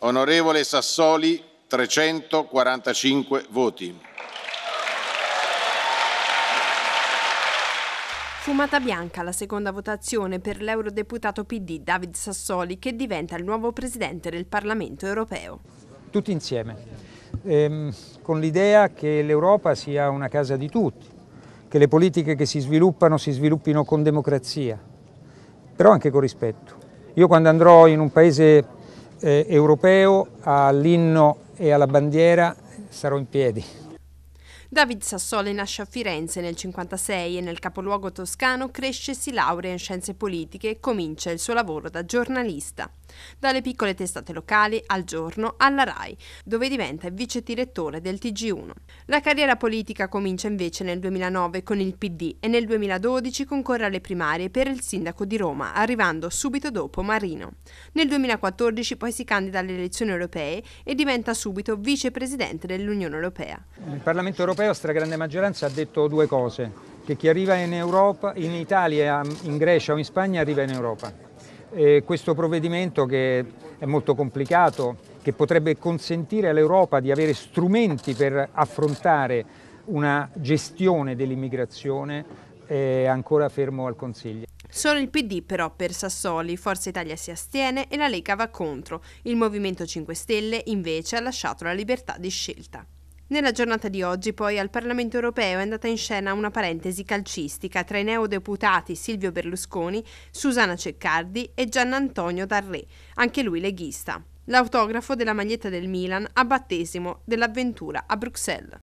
Onorevole Sassoli, 345 voti. Fumata bianca la seconda votazione per l'eurodeputato PD David Sassoli che diventa il nuovo presidente del Parlamento europeo. Tutti insieme, ehm, con l'idea che l'Europa sia una casa di tutti, che le politiche che si sviluppano si sviluppino con democrazia, però anche con rispetto. Io quando andrò in un paese eh, europeo all'inno e alla bandiera sarò in piedi. David Sassoli nasce a Firenze nel 1956 e nel capoluogo toscano cresce e si laurea in scienze politiche e comincia il suo lavoro da giornalista. Dalle piccole testate locali al giorno alla RAI, dove diventa vice direttore del TG1. La carriera politica comincia invece nel 2009 con il PD e nel 2012 concorre alle primarie per il sindaco di Roma, arrivando subito dopo Marino. Nel 2014 poi si candida alle elezioni europee e diventa subito vicepresidente dell'Unione Europea. Il Parlamento europeo europeo, la stragrande maggioranza ha detto due cose, che chi arriva in, Europa, in Italia, in Grecia o in Spagna arriva in Europa. E questo provvedimento che è molto complicato, che potrebbe consentire all'Europa di avere strumenti per affrontare una gestione dell'immigrazione, è ancora fermo al Consiglio. Solo il PD però per Sassoli, Forza Italia si astiene e la Lega va contro. Il Movimento 5 Stelle invece ha lasciato la libertà di scelta. Nella giornata di oggi poi al Parlamento europeo è andata in scena una parentesi calcistica tra i neodeputati Silvio Berlusconi, Susana Ceccardi e Giannantonio Darré, anche lui leghista. L'autografo della maglietta del Milan a battesimo dell'avventura a Bruxelles.